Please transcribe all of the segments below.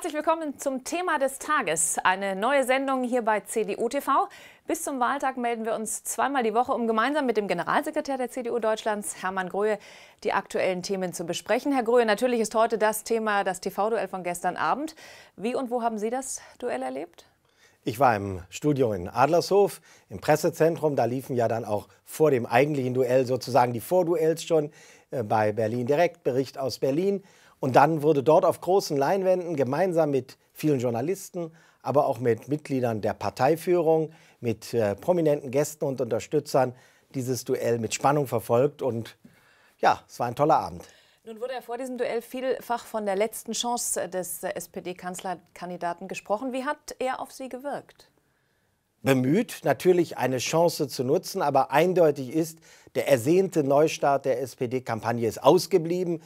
Herzlich willkommen zum Thema des Tages. Eine neue Sendung hier bei CDU TV. Bis zum Wahltag melden wir uns zweimal die Woche, um gemeinsam mit dem Generalsekretär der CDU Deutschlands, Hermann Gröhe, die aktuellen Themen zu besprechen. Herr Gröhe, natürlich ist heute das Thema das TV-Duell von gestern Abend. Wie und wo haben Sie das Duell erlebt? Ich war im Studio in Adlershof, im Pressezentrum. Da liefen ja dann auch vor dem eigentlichen Duell sozusagen die Vorduells schon äh, bei Berlin Direkt, Bericht aus Berlin. Und dann wurde dort auf großen Leinwänden gemeinsam mit vielen Journalisten, aber auch mit Mitgliedern der Parteiführung, mit äh, prominenten Gästen und Unterstützern dieses Duell mit Spannung verfolgt. Und ja, es war ein toller Abend. Nun wurde ja vor diesem Duell vielfach von der letzten Chance des SPD-Kanzlerkandidaten gesprochen. Wie hat er auf Sie gewirkt? Bemüht, natürlich eine Chance zu nutzen, aber eindeutig ist, der ersehnte Neustart der SPD-Kampagne ist ausgeblieben.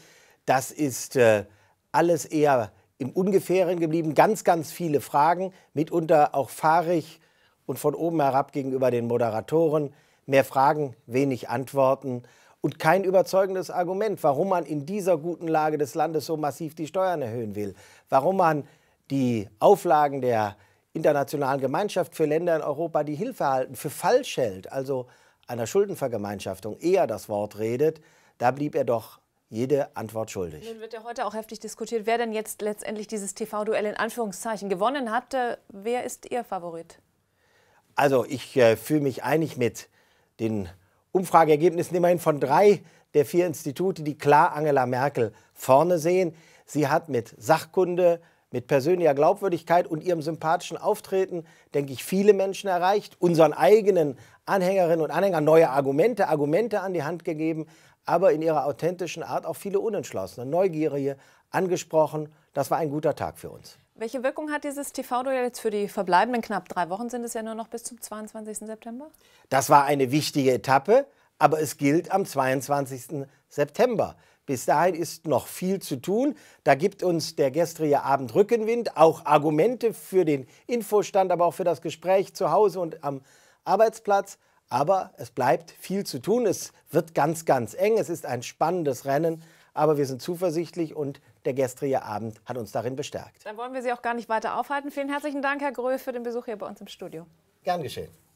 Das ist äh, alles eher im Ungefähren geblieben. Ganz, ganz viele Fragen, mitunter auch fahrig und von oben herab gegenüber den Moderatoren. Mehr Fragen, wenig Antworten und kein überzeugendes Argument, warum man in dieser guten Lage des Landes so massiv die Steuern erhöhen will, warum man die Auflagen der internationalen Gemeinschaft für Länder in Europa, die Hilfe erhalten, für falsch hält, also einer Schuldenvergemeinschaftung eher das Wort redet, da blieb er doch jede Antwort schuldig. Nun wird ja heute auch heftig diskutiert, wer denn jetzt letztendlich dieses TV-Duell in Anführungszeichen gewonnen hat. Wer ist Ihr Favorit? Also ich äh, fühle mich einig mit den Umfrageergebnissen immerhin von drei der vier Institute, die klar Angela Merkel vorne sehen. Sie hat mit Sachkunde, mit persönlicher Glaubwürdigkeit und ihrem sympathischen Auftreten, denke ich, viele Menschen erreicht, unseren eigenen Anhängerinnen und Anhängern neue Argumente, Argumente an die Hand gegeben, aber in ihrer authentischen Art auch viele Unentschlossene, Neugierige angesprochen. Das war ein guter Tag für uns. Welche Wirkung hat dieses TV-Duell jetzt für die verbleibenden knapp drei Wochen? Sind es ja nur noch bis zum 22. September? Das war eine wichtige Etappe, aber es gilt am 22. September. Bis dahin ist noch viel zu tun. Da gibt uns der gestrige Abend Rückenwind, auch Argumente für den Infostand, aber auch für das Gespräch zu Hause und am Arbeitsplatz. Aber es bleibt viel zu tun. Es wird ganz, ganz eng. Es ist ein spannendes Rennen. Aber wir sind zuversichtlich und der gestrige Abend hat uns darin bestärkt. Dann wollen wir Sie auch gar nicht weiter aufhalten. Vielen herzlichen Dank, Herr Gröhl, für den Besuch hier bei uns im Studio. Gern geschehen.